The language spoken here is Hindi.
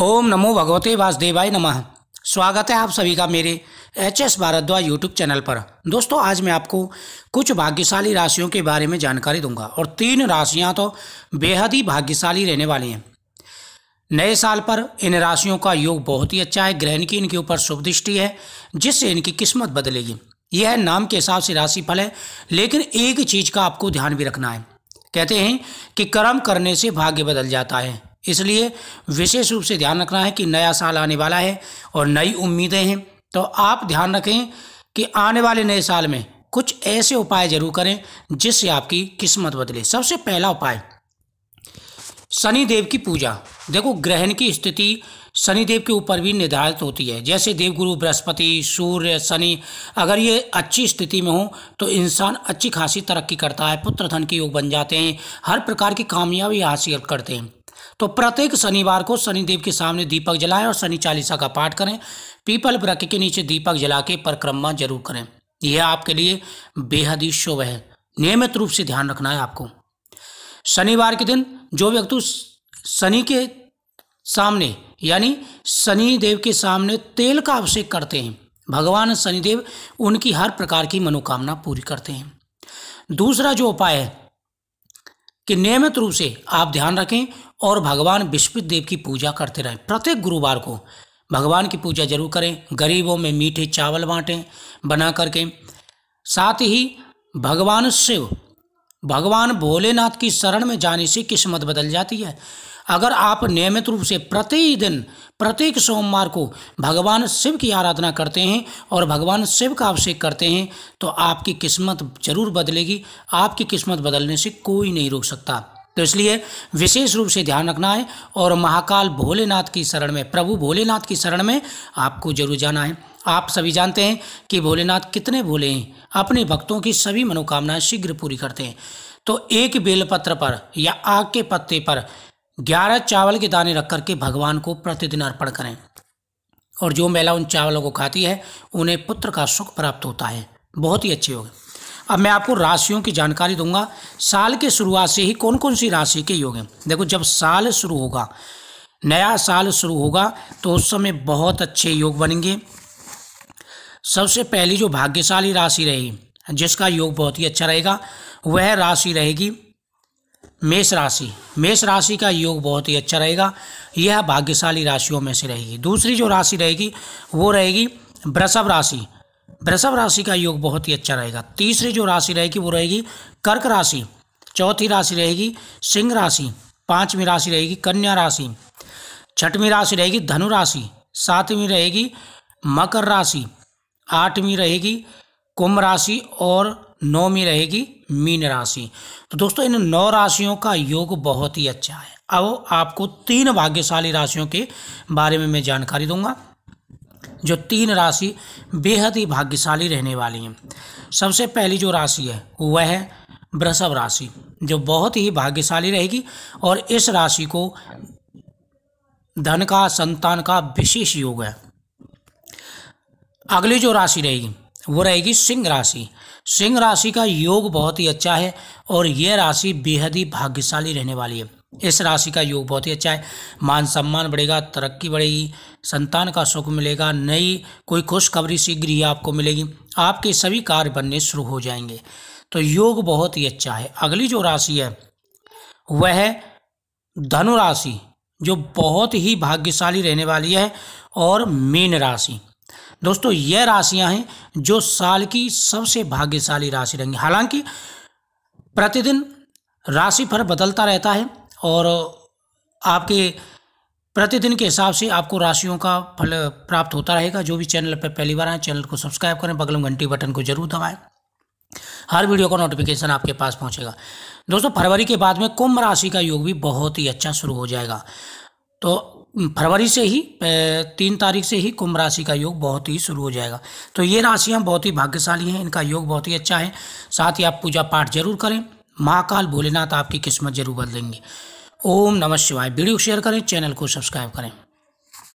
ओम नमो भगवते वासुदेवाय नमः स्वागत है आप सभी का मेरे H S Bhardwaj YouTube channel पर दोस्तों आज मैं आपको कुछ भाग्यशाली राशियों के बारे में जानकारी दूंगा और तीन राशियां तो बेहद ही भाग्यशाली रहने वाली हैं नए साल पर इन राशियों का योग बहुत ही अच्छा है ग्रहण की इनके ऊपर शुभ दृष्टि है जिससे इनकी किस्मत बदलेगी यह नाम के हिसाब से राशि फल है लेकिन एक चीज़ का आपको ध्यान भी रखना है कहते हैं कि कर्म करने से भाग्य बदल जाता है इसलिए विशेष रूप से ध्यान रखना है कि नया साल आने वाला है और नई उम्मीदें हैं तो आप ध्यान रखें कि आने वाले नए साल में कुछ ऐसे उपाय जरूर करें जिससे आपकी किस्मत बदले सबसे पहला उपाय शनि देव की पूजा देखो ग्रहण की स्थिति शनि देव के ऊपर भी निर्धारित होती है जैसे देवगुरु बृहस्पति सूर्य शनि अगर ये अच्छी स्थिति में हो तो इंसान अच्छी खासी तरक्की करता है पुत्र धन के योग बन जाते हैं हर प्रकार की कामयाबी हासिल करते हैं तो प्रत्येक शनिवार को शनिदेव के सामने दीपक जलाएं और शनि चालीसा का पाठ करें पीपल वृक्ष के नीचे दीपक जला के परिक्रमा जरूर करें यह आपके लिए बेहद ही शुभ है नियमित रूप से ध्यान रखना है आपको शनिवार के दिन जो व्यक्ति शनि के सामने यानी शनि देव के सामने तेल का अभिषेक करते हैं भगवान शनिदेव उनकी हर प्रकार की मनोकामना पूरी करते हैं दूसरा जो उपाय है कि नियमित रूप से आप ध्यान रखें और भगवान विश्वित देव की पूजा करते रहें प्रत्येक गुरुवार को भगवान की पूजा जरूर करें गरीबों में मीठे चावल बांटें बना करके साथ ही भगवान शिव भगवान भोलेनाथ की शरण में जाने से किस्मत बदल जाती है अगर आप नियमित रूप से प्रतिदिन प्रत्येक सोमवार को भगवान शिव की आराधना करते हैं और भगवान शिव का अभिषेक करते हैं तो आपकी किस्मत जरूर बदलेगी आपकी किस्मत बदलने से कोई नहीं रोक सकता तो इसलिए विशेष रूप से ध्यान रखना है और महाकाल भोलेनाथ की शरण में प्रभु भोलेनाथ की शरण में आपको जरूर जाना है आप सभी जानते हैं कि भोलेनाथ कितने भोले हैं अपने भक्तों की सभी मनोकामनाएं शीघ्र पूरी करते हैं तो एक बेलपत्र पर या आग के पत्ते पर ग्यारह चावल के दाने रख करके भगवान को प्रतिदिन अर्पण करें और जो महिला उन चावलों को खाती है उन्हें पुत्र का सुख प्राप्त होता है बहुत ही अच्छे योग अब मैं आपको राशियों की जानकारी दूंगा साल के शुरुआत से ही कौन कौन सी राशि के योग हैं देखो जब साल शुरू होगा नया साल शुरू होगा तो उस समय बहुत अच्छे योग बनेंगे सबसे पहली जो भाग्यशाली राशि रहेगी जिसका योग बहुत ही अच्छा रहेगा वह राशि रहेगी मेष राशि मेष राशि का योग बहुत ही अच्छा रहेगा यह भाग्यशाली राशियों में से रहेगी दूसरी जो राशि रहेगी वो रहेगी वृषभ राशि वृषभ राशि का योग बहुत ही अच्छा रहेगा तीसरी जो राशि रहेगी वो रहेगी कर्क राशि चौथी राशि रहेगी सिंह राशि पाँचवीं राशि रहेगी कन्या राशि छठवीं राशि रहेगी धनु राशि सातवीं रहेगी मकर राशि आठवीं रहेगी कुंभ राशि और में रहेगी मीन राशि तो दोस्तों इन नौ राशियों का योग बहुत ही अच्छा है अब आपको तीन भाग्यशाली राशियों के बारे में मैं जानकारी दूंगा जो तीन राशि बेहद ही भाग्यशाली रहने वाली हैं सबसे पहली जो राशि है वह है वृषभ राशि जो बहुत ही भाग्यशाली रहेगी और इस राशि को धन का संतान का विशेष योग है अगली जो राशि रहेगी वो रहेगी सिंह राशि सिंह राशि का योग बहुत ही अच्छा है और यह राशि बेहद ही भाग्यशाली रहने वाली है इस राशि का योग बहुत ही अच्छा है मान सम्मान बढ़ेगा तरक्की बढ़ेगी संतान का सुख मिलेगा नई कोई खुशखबरी शीघ्र ही आपको मिलेगी आपके सभी कार्य बनने शुरू हो जाएंगे तो योग बहुत ही अच्छा है अगली जो राशि है वह है धनु राशि जो बहुत ही भाग्यशाली रहने वाली है और मीन राशि दोस्तों यह राशियां हैं जो साल की सबसे भाग्यशाली राशि रहेंगी हालांकि प्रतिदिन राशि फल बदलता रहता है और आपके प्रतिदिन के हिसाब से आपको राशियों का फल प्राप्त होता रहेगा जो भी चैनल पर पहली बार आए चैनल को सब्सक्राइब करें बगल में घंटी बटन को जरूर दबाएं हर वीडियो का नोटिफिकेशन आपके पास पहुंचेगा दोस्तों फरवरी के बाद में कुंभ राशि का योग भी बहुत ही अच्छा शुरू हो जाएगा तो फरवरी से ही तीन तारीख से ही कुंभ राशि का योग बहुत ही शुरू हो जाएगा तो ये राशियाँ बहुत ही भाग्यशाली हैं इनका योग बहुत ही अच्छा है साथ ही आप पूजा पाठ जरूर करें महाकाल भोलेनाथ आपकी किस्मत जरूर बदलेंगे ओम नमः शिवाय वीडियो शेयर करें चैनल को सब्सक्राइब करें